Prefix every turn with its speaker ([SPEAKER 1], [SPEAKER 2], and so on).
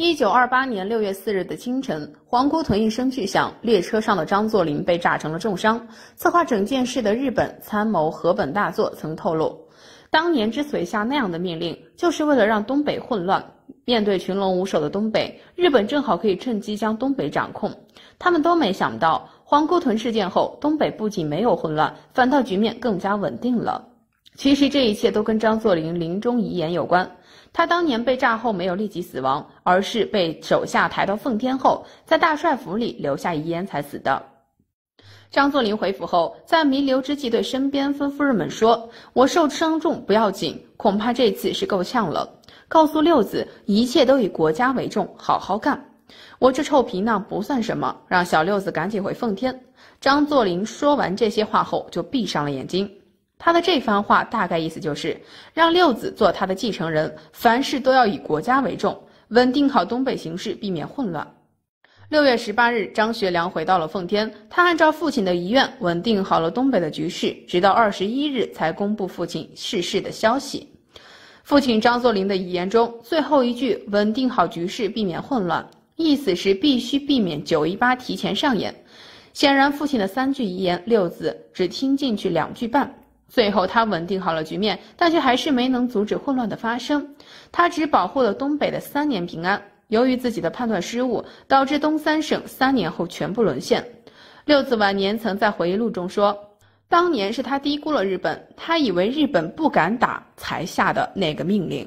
[SPEAKER 1] 一九二八年六月四日的清晨，皇姑屯一声巨响，列车上的张作霖被炸成了重伤。策划整件事的日本参谋河本大作曾透露，当年之所以下那样的命令，就是为了让东北混乱。面对群龙无首的东北，日本正好可以趁机将东北掌控。他们都没想到，皇姑屯事件后，东北不仅没有混乱，反倒局面更加稳定了。其实这一切都跟张作霖临终遗言有关。他当年被炸后没有立即死亡，而是被手下抬到奉天后，在大帅府里留下遗言才死的。张作霖回府后，在弥留之际对身边吩夫人们说：“我受伤重不要紧，恐怕这次是够呛了。告诉六子，一切都以国家为重，好好干。我这臭皮囊不算什么，让小六子赶紧回奉天。”张作霖说完这些话后，就闭上了眼睛。他的这番话大概意思就是，让六子做他的继承人，凡事都要以国家为重，稳定好东北形势，避免混乱。六月十八日，张学良回到了奉天，他按照父亲的遗愿，稳定好了东北的局势，直到二十一日才公布父亲逝世的消息。父亲张作霖的遗言中最后一句“稳定好局势，避免混乱”，意思是必须避免九一八提前上演。显然，父亲的三句遗言，六子只听进去两句半。最后，他稳定好了局面，但却还是没能阻止混乱的发生。他只保护了东北的三年平安，由于自己的判断失误，导致东三省三年后全部沦陷。六子晚年曾在回忆录中说：“当年是他低估了日本，他以为日本不敢打，才下的那个命令。”